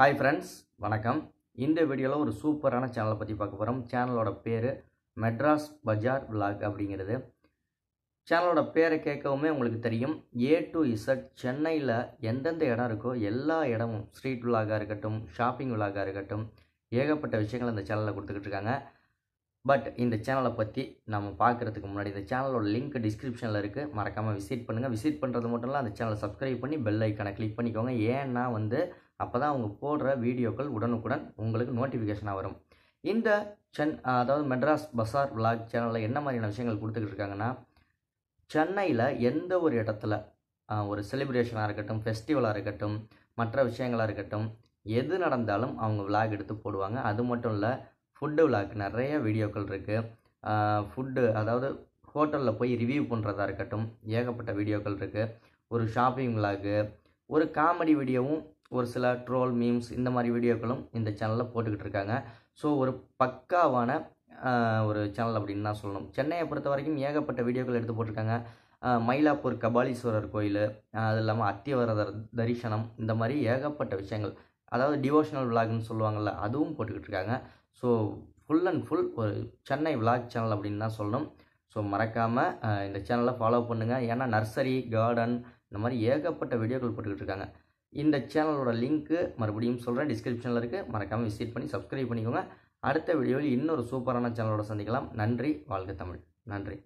hi friends வணக்கம் இந்த வீடியோவில் ஒரு சூப்பரான சேனலை பற்றி பார்க்க போகிறோம் சேனலோட பேர் மெட்ராஸ் பஜார் விளாக் அப்படிங்கிறது சேனலோட பேரை கேட்கவுமே உங்களுக்கு தெரியும் ஏ டு இசட் சென்னையில் எந்தெந்த இடம் இருக்கோ எல்லா இடமும் ஸ்ட்ரீட் விலாகாக இருக்கட்டும் ஷாப்பிங் விலாகாக இருக்கட்டும் ஏகப்பட்ட விஷயங்கள் இந்த சேனலில் கொடுத்துக்கிட்டு இருக்காங்க பட் இந்த சேனலை பற்றி நம்ம பார்க்குறதுக்கு முன்னாடி இந்த சேனலோட லிங்க் டிஸ்கிரிப்ஷனில் இருக்குது மறக்காமல் விசிட் பண்ணுங்கள் விசிட் பண்ணுறது மட்டும் இல்லை அந்த சேனலை சப்ஸ்கிரைப் பண்ணி பெல் ஐக்கானை கிளிக் பண்ணிக்கோங்க ஏன்னா வந்து அப்போ தான் அவங்க போடுற வீடியோக்கள் உடனுக்குடன் உங்களுக்கு நோட்டிஃபிகேஷனாக வரும் இந்த சென் அதாவது மெட்ராஸ் பசார் விளாக் சேனலில் என்ன மாதிரியான விஷயங்கள் கொடுத்துக்கிட்டு இருக்காங்கன்னா சென்னையில் எந்த ஒரு இடத்துல ஒரு செலிப்ரேஷனாக இருக்கட்டும் ஃபெஸ்டிவலாக இருக்கட்டும் மற்ற விஷயங்களாக இருக்கட்டும் எது நடந்தாலும் அவங்க விளாக் எடுத்து போடுவாங்க அது மட்டும் இல்லை ஃபுட்டு விளாக் நிறைய வீடியோக்கள் இருக்குது ஃபுட்டு அதாவது ஹோட்டலில் போய் ரிவ்யூ பண்ணுறதா இருக்கட்டும் ஏகப்பட்ட வீடியோக்கள் இருக்குது ஒரு ஷாப்பிங் விளாகு ஒரு காமெடி வீடியோவும் ஒரு சில ட்ரோல் மீம்ஸ் இந்த மாதிரி வீடியோக்களும் இந்த சேனலில் போட்டுக்கிட்டு இருக்காங்க ஸோ ஒரு பக்காவான ஒரு சேனல் அப்படின்னு தான் சொல்லணும் சென்னையை பொறுத்த வரைக்கும் ஏகப்பட்ட வீடியோக்கள் எடுத்து போட்டிருக்காங்க மயிலாப்பூர் கபாலீஸ்வரர் கோயில் அது இல்லாமல் அத்தியவரதர் தரிசனம் இந்த மாதிரி ஏகப்பட்ட விஷயங்கள் அதாவது டிவோஷனல் விளாக்னு சொல்லுவாங்கள்ல அதுவும் போட்டுக்கிட்டு இருக்காங்க ஸோ ஃபுல் அண்ட் ஃபுல் ஒரு சென்னை விளாக் சேனல் அப்படின்னு தான் சொல்லணும் ஸோ மறக்காமல் இந்த சேனலை ஃபாலோ பண்ணுங்கள் ஏன்னா நர்சரி கார்டன் இந்த மாதிரி ஏகப்பட்ட வீடியோக்கள் போட்டுக்கிட்டு இருக்காங்க இந்த சேனலோட லிங்க்கு மறுபடியும் சொல்கிறேன் டிஸ்கிரிப்ஷனில் இருக்குது மறக்காமல் விசிட் பண்ணி சப்ஸ்கிரைப் பண்ணிக்கோங்க அடுத்த வீடியோவில் இன்னொரு சூப்பரான சேனலோட சந்திக்கலாம் நன்றி வாழ்க தமிழ் நன்றி